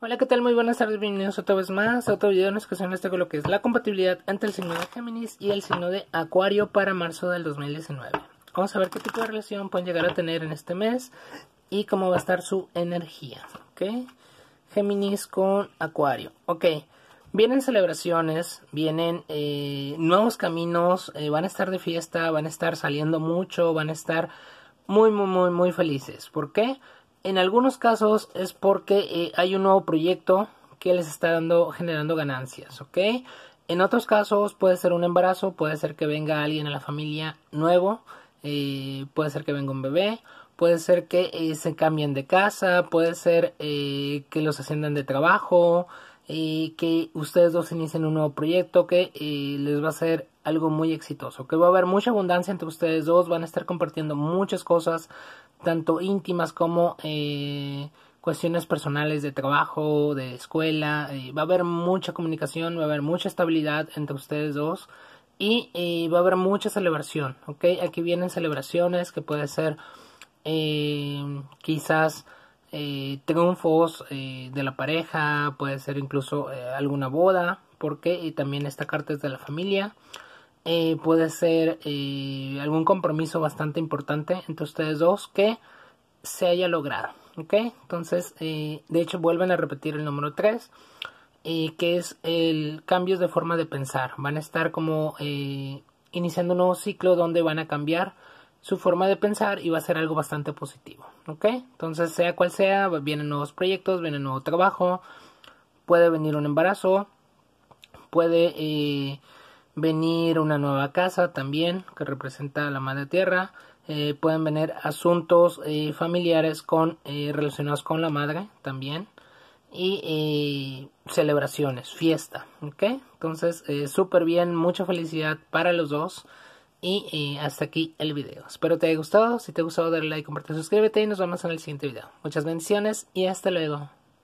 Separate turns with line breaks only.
Hola, ¿qué tal? Muy buenas tardes, bienvenidos otra vez más a otro video en la que se este lo que es la compatibilidad entre el signo de Géminis y el signo de Acuario para marzo del 2019. Vamos a ver qué tipo de relación pueden llegar a tener en este mes y cómo va a estar su energía, ¿ok? Géminis con Acuario, ok. Vienen celebraciones, vienen eh, nuevos caminos, eh, van a estar de fiesta, van a estar saliendo mucho, van a estar muy, muy, muy, muy felices. ¿Por qué? en algunos casos es porque eh, hay un nuevo proyecto que les está dando, generando ganancias, ¿ok? En otros casos puede ser un embarazo, puede ser que venga alguien a la familia nuevo, eh, puede ser que venga un bebé, puede ser que eh, se cambien de casa, puede ser eh, que los asciendan de trabajo, eh, que ustedes dos inicien un nuevo proyecto que les va a ser algo muy exitoso, que va a haber mucha abundancia entre ustedes dos, van a estar compartiendo muchas cosas, tanto íntimas como cuestiones personales de trabajo, de escuela, va a haber mucha comunicación, va a haber mucha estabilidad entre ustedes dos. Y va a haber mucha celebración, ¿ok? Aquí vienen celebraciones que puede ser eh, quizás eh, triunfos eh, de la pareja, puede ser incluso alguna boda, porque también esta carta es de la familia. puede ser algún compromiso bastante importante entre ustedes dos que se haya logrado. ¿Ok? Entonces, de hecho, vuelven a repetir el número 3, que es el cambios de forma de pensar. Van a estar como iniciando un nuevo ciclo donde van a cambiar su forma de pensar y va a ser algo bastante positivo. ¿Ok? Entonces, sea cual sea, vienen nuevos proyectos, viene nuevo trabajo, puede venir un embarazo, puede eh, venir una nueva casa también que representa a la madre tierra. Eh, pueden venir asuntos eh, familiares con, relacionados con la madre también y celebraciones, fiesta, okay Entonces, súper bien, mucha felicidad para los dos. Y hasta aquí el video. Espero te haya gustado. Si te ha gustado, dale like, comparte, suscríbete y nos vemos en el siguiente video. Muchas bendiciones y hasta luego.